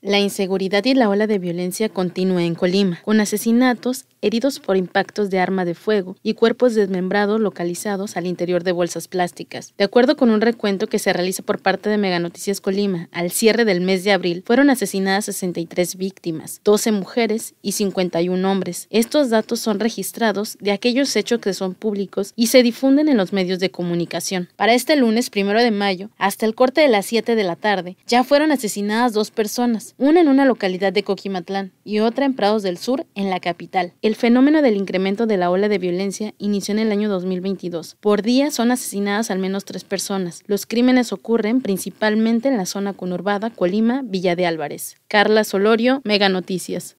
La inseguridad y la ola de violencia continúa en Colima, con asesinatos, heridos por impactos de arma de fuego y cuerpos desmembrados localizados al interior de bolsas plásticas. De acuerdo con un recuento que se realiza por parte de Meganoticias Colima, al cierre del mes de abril fueron asesinadas 63 víctimas, 12 mujeres y 51 hombres. Estos datos son registrados de aquellos hechos que son públicos y se difunden en los medios de comunicación. Para este lunes primero de mayo, hasta el corte de las 7 de la tarde, ya fueron asesinadas dos personas una en una localidad de Coquimatlán y otra en Prados del Sur, en la capital. El fenómeno del incremento de la ola de violencia inició en el año 2022. Por día son asesinadas al menos tres personas. Los crímenes ocurren principalmente en la zona conurbada Colima, Villa de Álvarez. Carla Solorio, Mega Noticias.